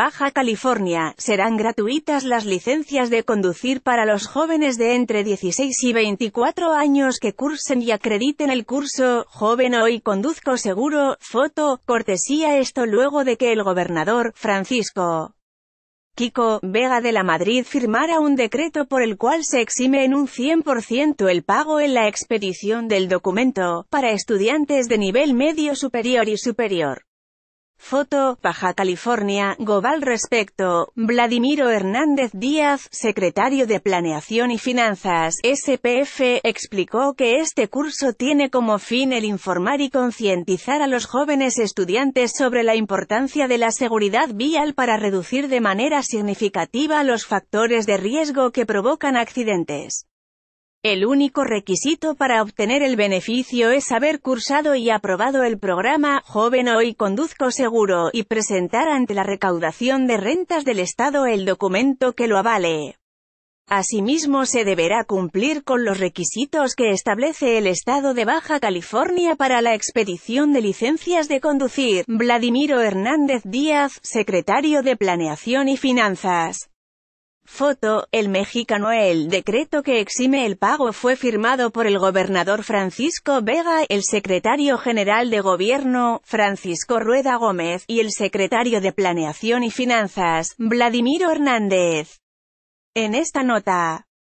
Baja California, serán gratuitas las licencias de conducir para los jóvenes de entre 16 y 24 años que cursen y acrediten el curso Joven Hoy Conduzco Seguro, foto, cortesía esto luego de que el gobernador, Francisco Kiko Vega de la Madrid firmara un decreto por el cual se exime en un 100% el pago en la expedición del documento, para estudiantes de nivel medio superior y superior. Foto, Baja California, Gobal respecto, Vladimiro Hernández Díaz, secretario de Planeación y Finanzas, SPF, explicó que este curso tiene como fin el informar y concientizar a los jóvenes estudiantes sobre la importancia de la seguridad vial para reducir de manera significativa los factores de riesgo que provocan accidentes. El único requisito para obtener el beneficio es haber cursado y aprobado el programa Joven Hoy Conduzco Seguro y presentar ante la recaudación de rentas del Estado el documento que lo avale. Asimismo se deberá cumplir con los requisitos que establece el Estado de Baja California para la expedición de licencias de conducir. Vladimiro Hernández Díaz, secretario de Planeación y Finanzas. Foto, el mexicano El decreto que exime el pago fue firmado por el gobernador Francisco Vega, el secretario general de Gobierno, Francisco Rueda Gómez, y el secretario de Planeación y Finanzas, Vladimiro Hernández. En esta nota,